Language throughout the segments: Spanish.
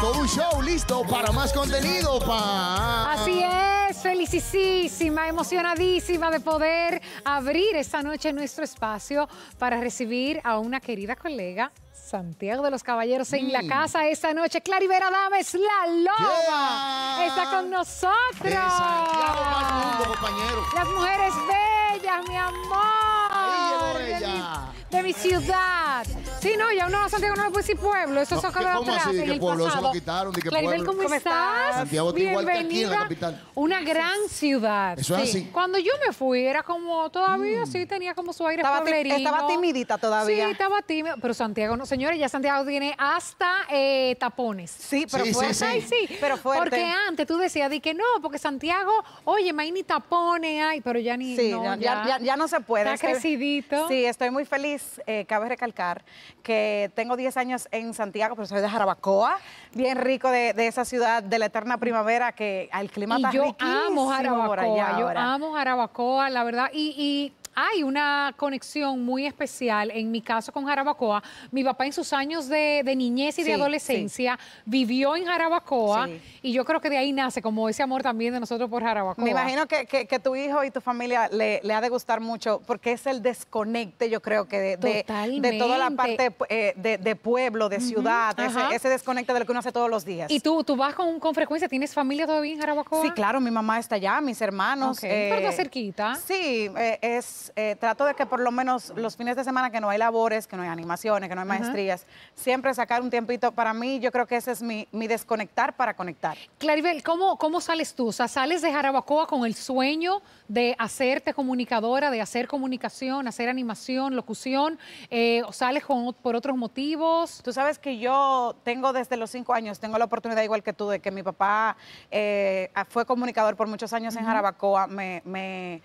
todo un show listo para más contenido. Pa. Así es, felicísima, emocionadísima de poder abrir esta noche nuestro espacio para recibir a una querida colega. Santiago de los Caballeros en la mm. casa esta noche. Clarivera Dames, la loba, está con nosotros. Las mujeres bellas, mi amor de mi ciudad. Sí, no, ya uno a Santiago no le puede pueblo, eso no, se acabó atrás, ¿De pueblo? Pasado. lo quitaron, Claribel, ¿cómo estás? Santiago está igual que aquí en la capital. Una gran ciudad. Eso es así. Cuando yo me fui, era como todavía, mm. sí, tenía como su aire estaba Estaba timidita todavía. Sí, estaba tímida, pero Santiago no. Señores, ya Santiago tiene hasta eh, tapones. Sí, pero sí, fuerte. Sí, sí, pero fuerte. Porque antes tú decías, di que no, porque Santiago, oye, hay ni tapones, ay, pero ya ni... Sí, no, ya, ya, no se puede. Está crecidito. Sí, estoy muy feliz eh, cabe recalcar que tengo 10 años en Santiago, pero soy de Jarabacoa, bien rico de, esa ciudad de la eterna primavera que al clima y yo amo Jarabacoa, Yo amo Jarabacoa, la verdad. y hay una conexión muy especial, en mi caso con Jarabacoa. Mi papá en sus años de, niñez y de adolescencia vivió en Jarabacoa y yo creo que de ahí nace como ese amor también de nosotros por Jarabacoa. Me imagino que, que, tu hijo y tu familia le, ha de gustar mucho porque es el desconecte, yo creo que de, toda la parte eh, de, pueblo, de ciudad, ese, desconecte de lo que uno hace todos los días. ¿Y tú, tú vas con, frecuencia? ¿Tienes familia todavía en Jarabacoa? Sí, claro, mi mamá está allá, mis hermanos. Eh, cerquita. Sí, eh, es eh, trato de que por lo menos los fines de semana que no hay labores, que no hay animaciones, que no hay maestrías, siempre sacar un tiempito para mí, yo creo que ese es mi, desconectar para conectar. Claribel, ¿cómo, ¿cómo sales tú? O sea, ¿sales de Jarabacoa con el sueño de hacerte comunicadora, de hacer comunicación, hacer animación, locución? Eh, ¿O sales por otros motivos? Tú sabes que yo tengo desde los cinco años, tengo la oportunidad igual que tú, de que mi papá eh, fue comunicador por muchos años en Jarabacoa, me, me,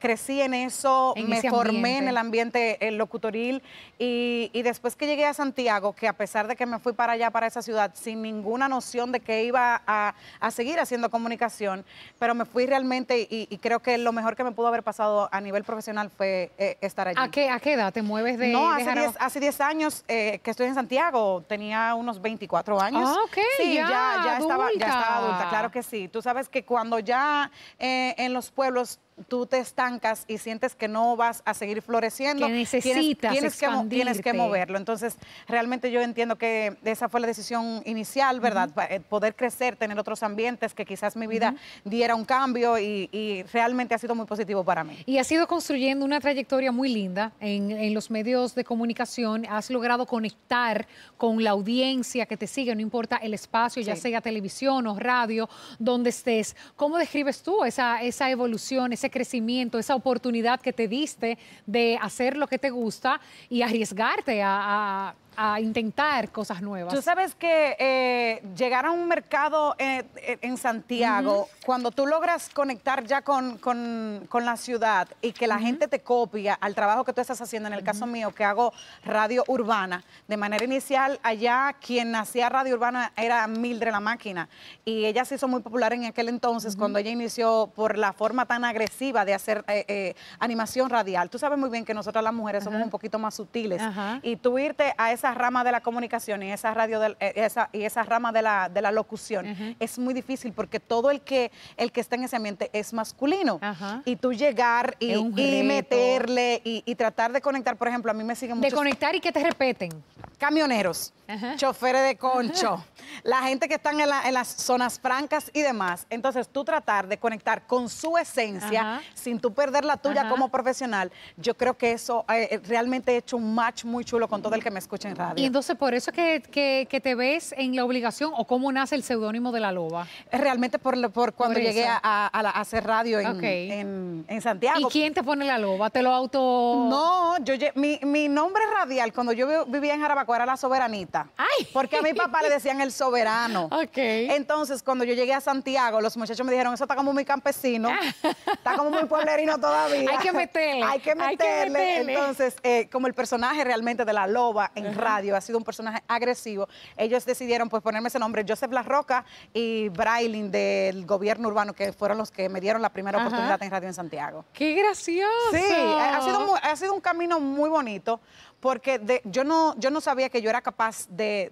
crecí en eso me formé en el ambiente el locutoril y, después que llegué a Santiago, que a pesar de que me fui para allá, para esa ciudad, sin ninguna noción de que iba a, seguir haciendo comunicación, pero me fui realmente y, creo que lo mejor que me pudo haber pasado a nivel profesional fue eh, estar allí. ¿A qué, ¿A qué edad te mueves de No, hace 10 años eh, que estoy en Santiago, tenía unos 24 años. Ah, sí, ya, estaba, ya estaba adulta, claro que sí. Tú sabes que cuando ya eh, en los pueblos tú te estancas y sientes que no vas a seguir floreciendo, que necesitas tienes, tienes que, moverlo. Entonces, realmente yo entiendo que esa fue la decisión inicial, ¿verdad? Eh, poder crecer, tener otros ambientes, que quizás mi vida diera un cambio y, realmente ha sido muy positivo para mí. Y has ido construyendo una trayectoria muy linda en, los medios de comunicación, has logrado conectar con la audiencia que te sigue, no importa el espacio, ya sea televisión o radio, donde estés. ¿Cómo describes tú esa evolución, ese crecimiento, esa oportunidad? que te diste de hacer lo que te gusta y arriesgarte a a intentar cosas nuevas. Tú sabes que eh, llegar a un mercado eh, en Santiago, cuando tú logras conectar ya con, la ciudad y que la gente te copia al trabajo que tú estás haciendo, en el caso mío que hago radio urbana, de manera inicial allá quien hacía radio urbana era Mildred la máquina y ella se hizo muy popular en aquel entonces cuando ella inició por la forma tan agresiva de hacer eh, animación radial. Tú sabes muy bien que nosotras las mujeres somos un poquito más sutiles y tú irte a esa esa rama de la comunicación y esa radio de, eh, esa, y esa rama de la, de la locución es muy difícil porque todo el que el que está en ese ambiente es masculino y tú llegar y, y meterle y, tratar de conectar, por ejemplo, a mí me siguen muchos... De conectar y que te respeten camioneros, choferes de concho, la gente que están en, las zonas francas y demás. Entonces, tú tratar de conectar con su esencia sin tú perder la tuya como profesional, yo creo que eso eh, eh, realmente he hecho un match muy chulo con todo el que me escucha en radio. Y entonces, por eso que, te ves en la obligación o cómo nace el seudónimo de la loba. Realmente por, cuando llegué a, hacer radio en, Santiago. ¿Y quién te pone la loba? ¿Te lo auto...? No, yo, mi, mi nombre radial, cuando yo vivía en Jarabaco era la soberanita. Ay. Porque a mi papá le decían el soberano. Ok. Entonces, cuando yo llegué a Santiago, los muchachos me dijeron, eso está como muy campesino, está como muy pueblerino todavía. Hay que meterle. Hay que meterle. Entonces, eh, como el personaje realmente de la loba en radio ha sido un personaje agresivo, ellos decidieron pues ponerme ese nombre, Joseph La Roca y Brailing del gobierno urbano, que fueron los que me dieron la primera oportunidad en radio en Santiago. ¡Qué gracioso! Sí, ha sido, ha sido un camino muy bonito porque yo, no, yo no sabía que yo era capaz de,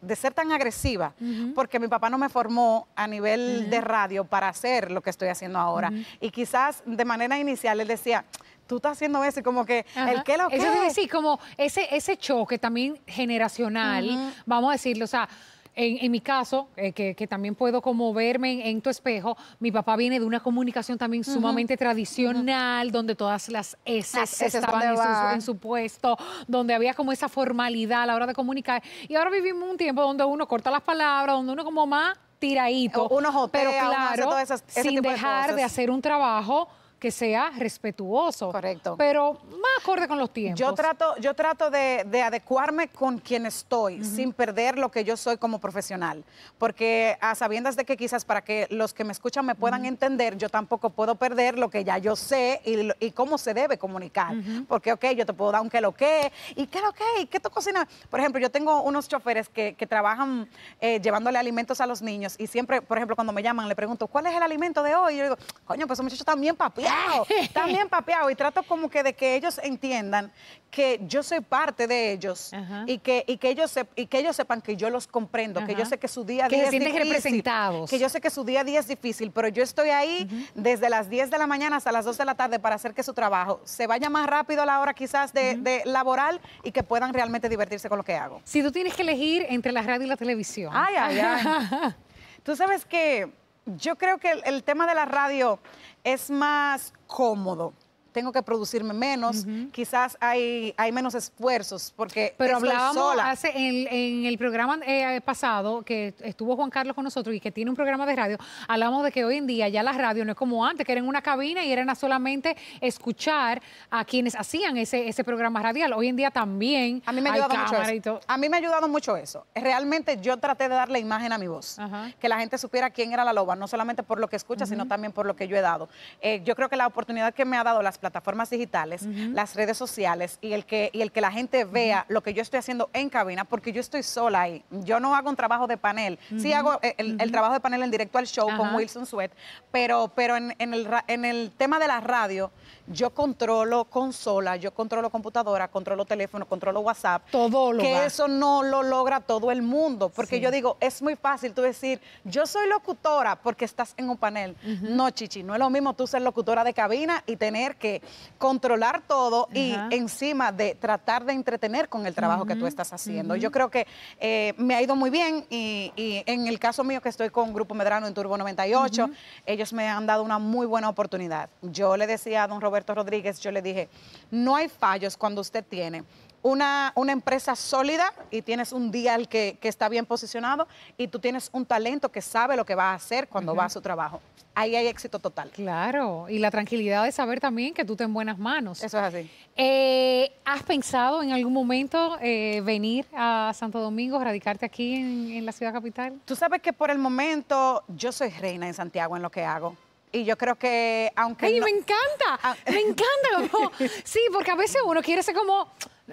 de, ser tan agresiva, porque mi papá no me formó a nivel de radio para hacer lo que estoy haciendo ahora. Y quizás de manera inicial él decía, tú estás haciendo eso y como que el que lo que... Sí, como ese, ese choque también generacional, vamos a decirlo, o sea en, mi caso, eh, que, también puedo como verme en, tu espejo, mi papá viene de una comunicación también sumamente tradicional, donde todas las esas ah, estaban en su, puesto, donde había como esa formalidad a la hora de comunicar. Y ahora vivimos un tiempo donde uno corta las palabras, donde uno como más tiradito. pero claro, sin dejar de hacer un trabajo sea respetuoso. Correcto. Pero más acorde con los tiempos. Yo trato, yo trato de, adecuarme con quien estoy, sin perder lo que yo soy como profesional. Porque a sabiendas de que quizás para que los que me escuchan me puedan entender, yo tampoco puedo perder lo que ya yo sé y, cómo se debe comunicar. Porque, ok, yo te puedo dar un que lo que, y que lo que, que tú cocinas. Por ejemplo, yo tengo unos choferes que, trabajan eh, llevándole alimentos a los niños y siempre, por ejemplo, cuando me llaman, le pregunto, ¿cuál es el alimento de hoy? Y yo digo, coño, pues esos muchachos también papi, también papeado y trato como que de que ellos entiendan que yo soy parte de ellos y que, y, que ellos y que ellos sepan que yo los comprendo, que yo sé que su día a día que es difícil. Representados. Que yo sé que su día a día es difícil, pero yo estoy ahí desde las 10 de la mañana hasta las 2 de la tarde para hacer que su trabajo se vaya más rápido a la hora quizás de, de laboral y que puedan realmente divertirse con lo que hago. Si tú tienes que elegir entre la radio y la televisión. Ay, ay, ay. tú sabes que yo creo que el, tema de la radio es más cómodo tengo que producirme menos, quizás hay, hay menos esfuerzos, porque Pero hablábamos Hace, en, el programa eh, pasado que estuvo Juan Carlos con nosotros y que tiene un programa de radio, hablamos de que hoy en día ya la radio no es como antes, que era en una cabina y eran solamente escuchar a quienes hacían ese, ese programa radial. Hoy en día también a mí me ha ayudado mucho eso. A mí me ha ayudado mucho eso. Realmente yo traté de darle imagen a mi voz, que la gente supiera quién era la loba, no solamente por lo que escucha, sino también por lo que yo he dado. Eh, yo creo que la oportunidad que me ha dado las plataformas digitales, las redes sociales y el que, y el que la gente vea lo que yo estoy haciendo en cabina, porque yo estoy sola ahí. Yo no hago un trabajo de panel. Sí hago eh, el, trabajo de panel en directo al show con Wilson Sweat, pero, pero en, en, el, en el tema de la radio, yo controlo consola, yo controlo computadora, controlo teléfono, controlo WhatsApp. Todo lo Que eso no lo logra todo el mundo. Porque yo digo, es muy fácil tú decir, yo soy locutora porque estás en un panel. No, Chichi, no es lo mismo tú ser locutora de cabina y tener que controlar todo y encima de tratar de entretener con el trabajo que tú estás haciendo. Yo creo que eh, me ha ido muy bien y, en el caso mío que estoy con Grupo Medrano en Turbo 98, ellos me han dado una muy buena oportunidad. Yo le decía a don Roberto, Roberto Rodríguez, yo le dije, no hay fallos cuando usted tiene una, una, empresa sólida y tienes un dial que, que, está bien posicionado y tú tienes un talento que sabe lo que va a hacer cuando va a su trabajo. Ahí hay éxito total. Claro, y la tranquilidad de saber también que tú estás en buenas manos. Eso es así. Eh, ¿Has pensado en algún momento eh, venir a Santo Domingo, radicarte aquí en la ciudad capital? Tú sabes que por el momento yo soy reina en Santiago en lo que hago y yo creo que, aunque. ¡Ay, me encanta! Ah. ¡Me encanta! sí, porque a veces uno quiere ser como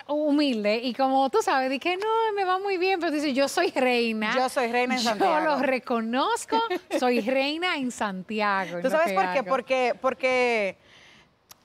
humilde y como tú sabes, dije, no, me va muy bien, pero dice, yo soy reina. Yo soy reina en Santiago. Yo lo reconozco, soy reina en Santiago. ¿Tú sabes por qué? Porque, porque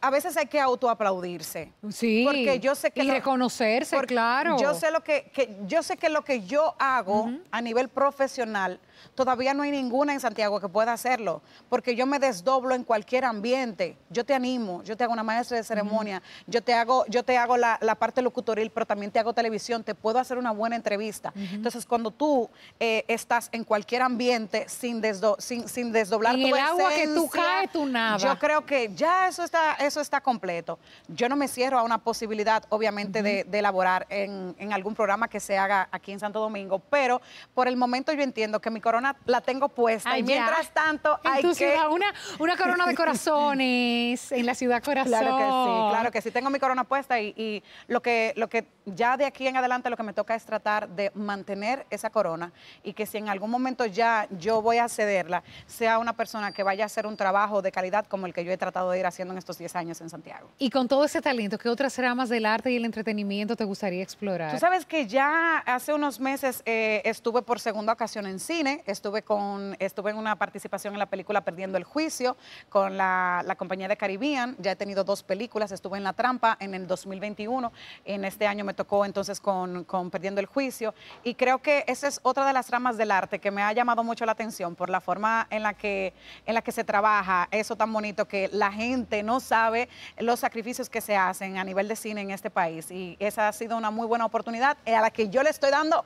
a veces hay que autoaplaudirse. Sí. Porque yo sé que. Y reconocerse, claro. Yo sé, lo que, yo sé que lo que yo hago a nivel profesional Todavía no hay ninguna en Santiago que pueda hacerlo, porque yo me desdoblo en cualquier ambiente. Yo te animo, yo te hago una maestra de ceremonia, yo te hago, yo te hago la, parte locutoril, pero también te hago televisión, te puedo hacer una buena entrevista. Entonces, cuando tú eh, estás en cualquier ambiente sin, desdo sin, sin desdoblar tu el agua que tú caes, tú nada. Yo creo que ya eso está, eso está completo. Yo no me cierro a una posibilidad, obviamente, de, elaborar en, en algún programa que se haga aquí en Santo Domingo, pero por el momento yo entiendo que mi corona la tengo puesta. y mientras tanto, hay que... una, una corona de corazones, en la ciudad corazón. Claro que sí, claro que sí. Tengo mi corona puesta y, lo, que, lo que ya de aquí en adelante lo que me toca es tratar de mantener esa corona y que si en algún momento ya yo voy a cederla, sea una persona que vaya a hacer un trabajo de calidad como el que yo he tratado de ir haciendo en estos 10 años en Santiago. Y con todo ese talento, ¿qué otras ramas del arte y el entretenimiento te gustaría explorar? Tú sabes que ya hace unos meses eh, estuve por segunda ocasión en cine estuve, con, estuve en una participación en la película Perdiendo el Juicio con la, la compañía de Caribbean, ya he tenido dos películas, estuve en La Trampa en el 2021, en este año me tocó entonces con, con Perdiendo el Juicio y creo que esa es otra de las ramas del arte que me ha llamado mucho la atención por la forma en la que, en la que se trabaja, eso tan bonito que la gente no sabe los sacrificios que se hacen a nivel de cine en este país y esa ha sido una muy buena oportunidad eh, a la que yo le estoy dando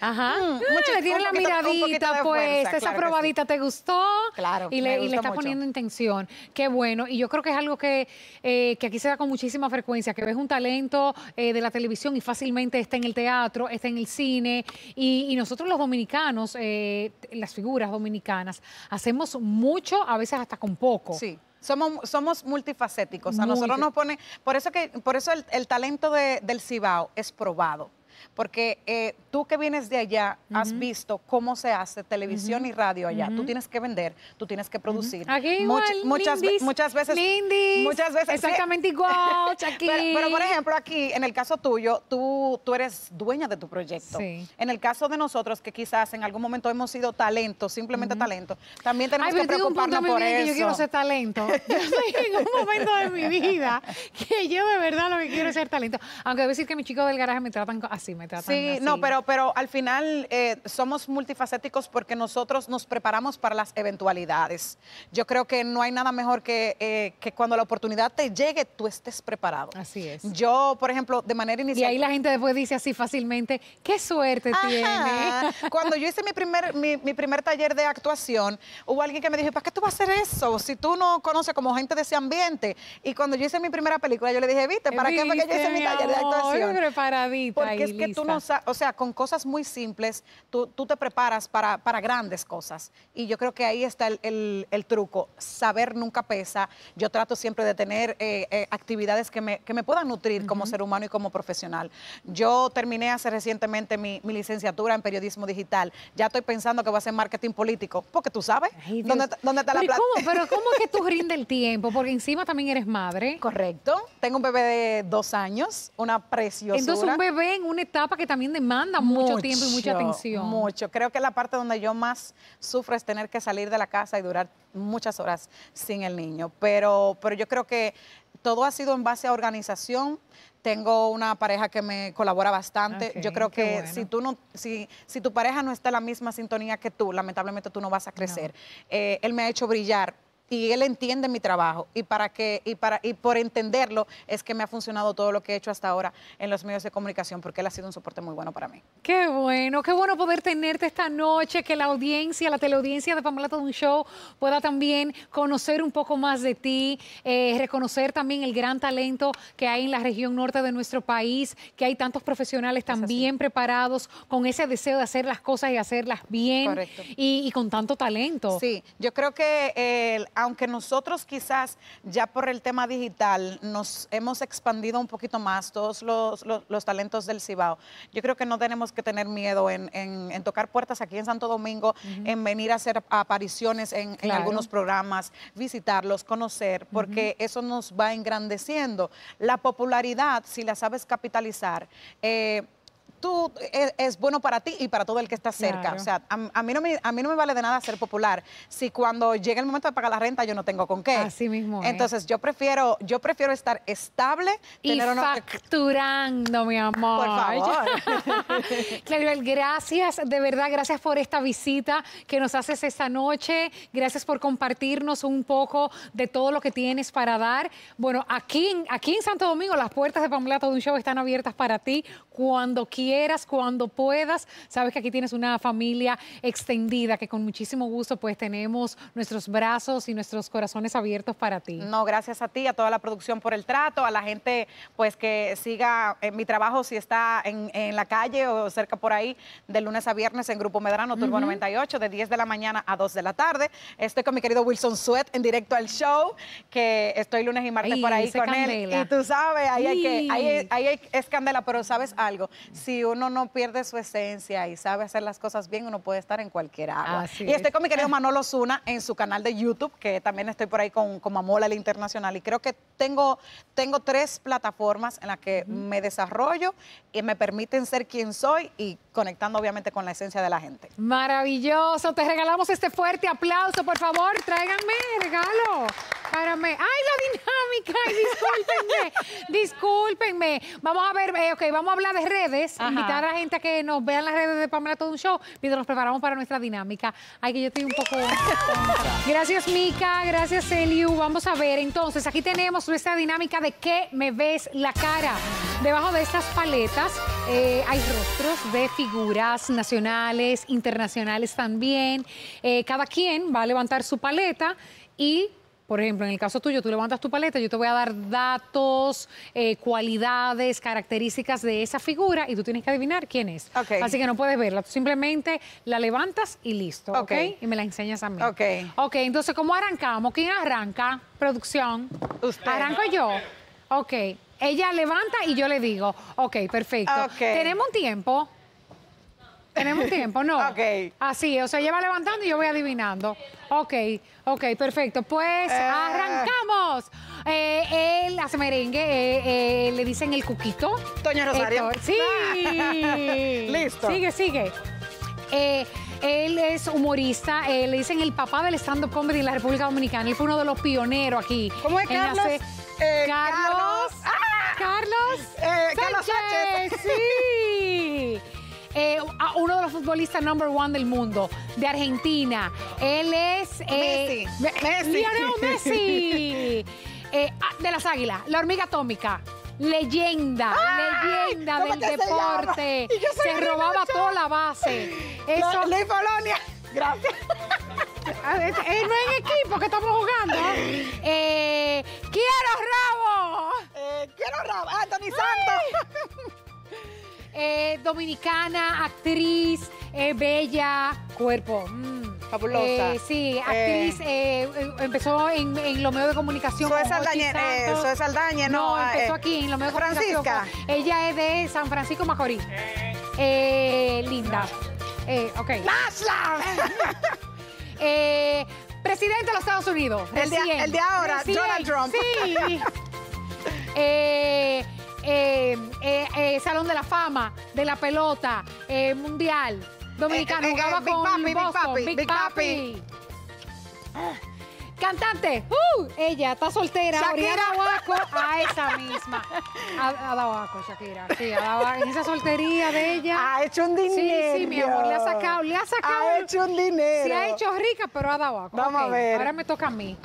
Ajá. Mm, eh, mucho, le tiene la miradita pues, esa probadita te gustó. Claro. Y le, y le está poniendo intención. Qué bueno. Y yo creo que es algo que, eh, aquí se da con muchísima frecuencia, que ves un talento eh, de la televisión y fácilmente está en el teatro, está en el cine. Y, nosotros los dominicanos, las figuras dominicanas, hacemos mucho, a veces hasta con poco. Sí. Somos, somos multifacéticos. A nosotros nos pone. Por eso que, por eso el, el talento del Cibao es probado porque eh, tú que vienes de allá has visto cómo se hace televisión y radio allá. Tú tienes que vender, tú tienes que producir. Aquí muchas, muchas veces. Lindis, muchas veces. Exactamente igual, Pero, por ejemplo, aquí, en el caso tuyo, tú, tú eres dueña de tu proyecto. Sí. En el caso de nosotros, que quizás en algún momento hemos sido talento, simplemente talento, también tenemos que preocuparnos por eso. yo quiero ser talento. Yo soy en un momento de mi vida que yo de verdad lo que quiero es ser talento. Aunque debo decir que mis chicos del garaje me tratan así sí, no, pero, pero al final eh, somos multifacéticos porque nosotros nos preparamos para las eventualidades. Yo creo que no hay nada mejor que, eh, que cuando la oportunidad te llegue, tú estés preparado. Así es. Yo, por ejemplo, de manera inicial... Y ahí la gente después dice así fácilmente, qué suerte tiene. Cuando yo hice mi primer, mi, primer taller de actuación, hubo alguien que me dijo, ¿para qué tú vas a hacer eso? Si tú no conoces como gente de ese ambiente. Y cuando yo hice mi primera película, yo le dije, ¿viste? ¿Para qué fue que yo hice mi, taller de actuación? preparadita es que tú no sabes, o sea, con cosas muy simples, tú, te preparas para, grandes cosas. Y yo creo que ahí está el, truco. Saber nunca pesa. Yo trato siempre de tener eh, eh, actividades que me, puedan nutrir como ser humano y como profesional. Yo terminé hace recientemente mi, licenciatura en periodismo digital. Ya estoy pensando que voy a hacer marketing político, porque tú sabes dónde, dónde, está la plata. pero ¿cómo es que tú rindes el tiempo? Porque encima también eres madre. Correcto. Tengo un bebé de dos años, una preciosura. Entonces un bebé en una etapa que también demanda mucho, tiempo y mucha atención. Mucho. Creo que la parte donde yo más sufro es tener que salir de la casa y durar muchas horas sin el niño. Pero, pero yo creo que todo ha sido en base a organización. Tengo una pareja que me colabora bastante. yo creo que si tú no, si, si tu pareja no está en la misma sintonía que tú, lamentablemente tú no vas a crecer. Eh, él me ha hecho brillar y él entiende mi trabajo y para que y para y por entenderlo es que me ha funcionado todo lo que he hecho hasta ahora en los medios de comunicación porque él ha sido un soporte muy bueno para mí. Qué bueno, qué bueno poder tenerte esta noche, que la audiencia, la teleaudiencia de Pamela de un Show pueda también conocer un poco más de ti, eh, reconocer también el gran talento que hay en la región norte de nuestro país, que hay tantos profesionales también preparados con ese deseo de hacer las cosas y hacerlas bien y, con tanto talento. Sí, yo creo que aunque nosotros quizás ya por el tema digital nos hemos expandido un poquito más todos los, talentos del Cibao, yo creo que no tenemos que tener miedo en, tocar puertas aquí en Santo Domingo, en venir a hacer apariciones en, algunos programas, visitarlos, conocer, porque eso nos va engrandeciendo. La popularidad, si la sabes capitalizar, eh, tú eh, es, bueno para ti y para todo el que está cerca. O sea, a, mí no me, a mí no me vale de nada ser popular si cuando llega el momento de pagar la renta yo no tengo con qué. Así mismo. ¿eh? Entonces, yo prefiero yo prefiero estar estable y facturando, mi amor. Por favor. Claribel, gracias, de verdad, gracias por esta visita que nos haces esta noche. Gracias por compartirnos un poco de todo lo que tienes para dar. Bueno, aquí, aquí en Santo Domingo las puertas de Pamela Todo un Show están abiertas para ti cuando quieras cuando puedas. Sabes que aquí tienes una familia extendida que con muchísimo gusto pues tenemos nuestros brazos y nuestros corazones abiertos para ti. No, gracias a ti, a toda la producción por el trato, a la gente pues que siga eh, mi trabajo si está en, la calle o cerca por ahí de lunes a viernes en Grupo Medrano, Turbo 98, de 10 de la mañana a 2 de la tarde. Estoy con mi querido Wilson Sweat en directo al show, que estoy lunes y martes por ahí con él. Y tú sabes, ahí, hay que, ahí, pero sabes algo, si uno no pierde su esencia y sabe hacer las cosas bien, uno puede estar en cualquier agua. y estoy con mi querido Manolo Zuna en su canal de YouTube, que también estoy por ahí con, con Mamola Internacional. Y creo que tengo, tengo tres plataformas en las que me desarrollo y me permiten ser quien soy y conectando obviamente con la esencia de la gente. Maravilloso. Te regalamos este fuerte aplauso, por favor. Tráiganme regalo. Para ¡Ay, la dinámica! Ay, discúlpenme. discúlpenme. Vamos a ver, eh, ok, vamos a hablar de redes invitar a la gente a que nos en las redes de Pamela Todo un Show mientras nos preparamos para nuestra dinámica. Ay, que yo estoy un poco... gracias, Mica. Gracias, Eliu. Vamos a ver, entonces, aquí tenemos nuestra dinámica de qué me ves la cara. Debajo de estas paletas eh, hay rostros de figuras nacionales, internacionales también. Eh, cada quien va a levantar su paleta y por ejemplo, en el caso tuyo, tú levantas tu paleta, yo te voy a dar datos, eh, cualidades, características de esa figura y tú tienes que adivinar quién es. Así que no puedes verla, tú simplemente la levantas y listo, Y me la enseñas a mí. Ok. Ok, entonces, ¿cómo arrancamos? ¿Quién arranca? Producción. Usted. Arranco yo. Ok. Ella levanta y yo le digo, ok, perfecto. Okay. Tenemos tiempo. Tenemos tiempo, ¿no? Ok. Así, o sea, lleva levantando y yo voy adivinando. Ok, ok, perfecto. Pues eh. arrancamos. Eh, él hace merengue, eh, eh, le dicen el cuquito. Toño Rosario. Sí. Listo. Sigue, sigue. Eh, él es humorista, eh, le dicen el papá del stand-up comedy en la República Dominicana. Él fue uno de los pioneros aquí. ¿Cómo es Carlos? Carlos. Ah. Carlos. Carlos Sánchez. Sí. Eh, uno de los futbolistas number one del mundo, de Argentina. Él es... Eh, Messi. Messi. Eh, ah, de las Águilas, la hormiga atómica leyenda, leyenda del deporte. Se, robaba toda la base. Eso... Luis Polonia, gracias. no en equipo que estamos jugando. quiero rabo. quiero rabo. Anthony ah, Santos. Eh, dominicana, actriz, eh, bella, cuerpo. Mm. Fabulosa. Eh, sí, actriz, empezó en, los lo de comunicación. Soy Saldaña, Saldaña, no. no empezó aquí en lo medio de comunicación. Francisca. Ella es de San Francisco Macorís. linda. ok. ¡Lasla! presidente de los Estados Unidos. El, de, ahora, Donald Trump. Sí. Eh, eh, eh, Salón de la Fama, de la pelota, mundial, dominicano, jugaba con Big Papi, Cantante, uh, ella está soltera, Shakira a esa misma. A, dado Shakira, sí, a en esa soltería de ella. Ha hecho un dinero. Sí, sí, mi amor, le ha sacado, le ha sacado. Ha hecho un dinero. Se ha hecho rica, pero a Vamos a ver. Ahora me toca a mí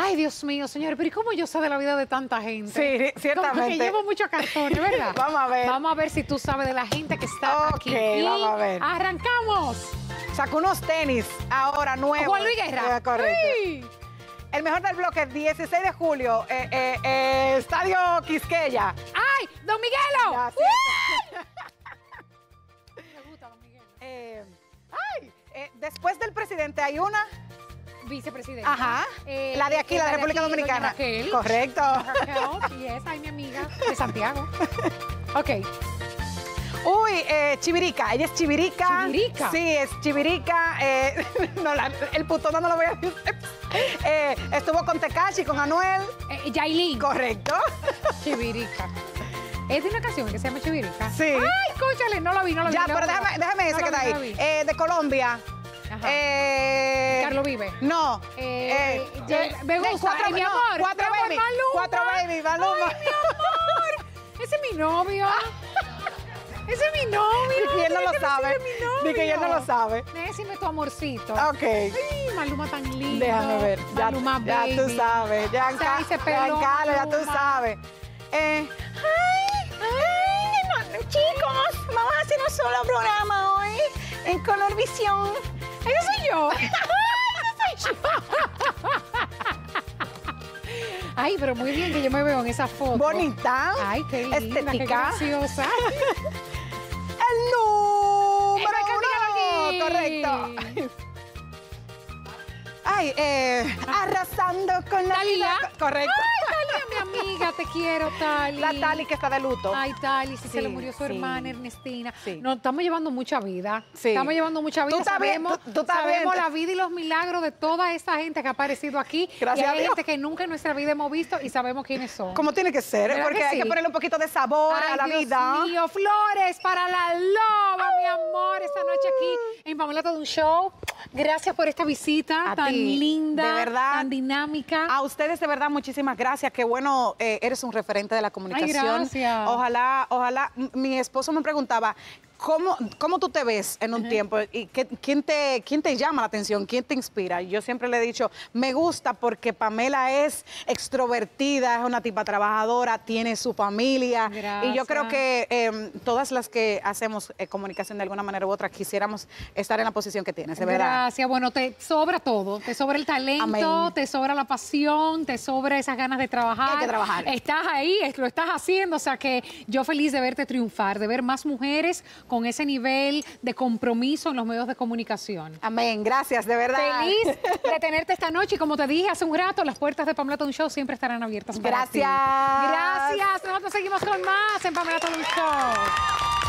ay Dios mío, señor, pero ¿y cómo yo sé de la vida de tanta gente? Sí, ciertamente. Como que llevo muchos cartones, ¿verdad? vamos a ver. Vamos a ver si tú sabes de la gente que está aquí. vamos a ver. ¡Arrancamos! Sacó unos tenis ahora nuevos. Juan Luis Guerra. Eh, El mejor del bloque, 16 de julio, eh, eh, Estadio Quisqueya. ¡Ay, Don Miguel! sí. Me gusta Don Miguelo. ay, después del presidente hay una vicepresidenta. Ajá. Eh, la de aquí, la, de República Dominicana. Raquel. Correcto. y oh, esa es mi amiga de Santiago. ok. Uy, eh, Chivirica, ella es Chivirica. Chivirica. Sí, es Chivirica. Eh, el puto no lo voy a decir. Eh, estuvo con Tekashi, con Anuel. Eh, Yailin. Correcto. Chivirica. Es de una canción que se llama Chivirica. Sí. Ay, cóchale, no lo vi, no lo vi. Ya, pero déjame, déjame ese que está ahí. de Colombia. Eh, Carlos Vive. No. Eh, eh, me eh, gusta. Cuatro, mi amor. cuatro baby. Maluma. Cuatro baby, Maluma. Ay, mi amor. Ese es mi novio. Ese es mi novio. Y él no lo sabe. Ni que él no lo sabe. Decime tu amorcito. Ok. Ay, Maluma tan lindo. Déjame ver. Ya, Maluma ya, baby. ya tú sabes. Ya, o sea, ya tú sabes. Eh, ay, no, chicos, vamos a hacer un solo programa hoy en Color Visión. ¡Eso soy yo! ¡Eso soy yo! Ay, pero muy bien que yo me veo en esa foto. Bonita. Ay, qué linda, estética. qué graciosa. El número Correcto. Ay, eh, ah. arrasando con la vida. Correcto. Ay te quiero, Tali. La Tali que está de luto. Ay, Tali, si se le murió su hermana Ernestina. Sí. Nos estamos llevando mucha vida. Estamos llevando mucha vida. Tú sabemos sabemos la vida y los milagros de toda esa gente que ha aparecido aquí. Gracias hay gente que nunca en nuestra vida hemos visto y sabemos quiénes son. Como tiene que ser, porque hay que ponerle un poquito de sabor a la vida. flores para la loba, mi ah. amor, esta noche aquí en Pamela de un Show. Gracias por esta visita tan linda, tan dinámica. A ustedes, de verdad, muchísimas gracias. Qué bueno. Eh, eres un referente de la comunicación. Ojalá, ojalá, mi esposo me preguntaba, ¿Cómo, tú te ves en un tiempo? ¿Y qué, quién, te, quién te llama la atención? ¿Quién te inspira? Yo siempre le he dicho, me gusta porque Pamela es extrovertida, es una tipa trabajadora, tiene su familia. Y yo creo que em, todas las que hacemos eh, comunicación de alguna manera u otra quisiéramos estar en la posición que tienes, de verdad. Gracias. Bueno, te sobra todo. Te sobra el talento, te sobra la pasión, te sobra esas ganas de trabajar. Hay que trabajar. Estás ahí, lo estás haciendo. O sea que yo feliz de verte triunfar, de ver más mujeres con ese nivel de compromiso en los medios de comunicación. Amén, gracias, de verdad. Feliz de tenerte esta noche y como te dije hace un rato, las puertas de Pamela Show siempre estarán abiertas gracias. Gracias. nosotros seguimos con más en Pamela Tone Show.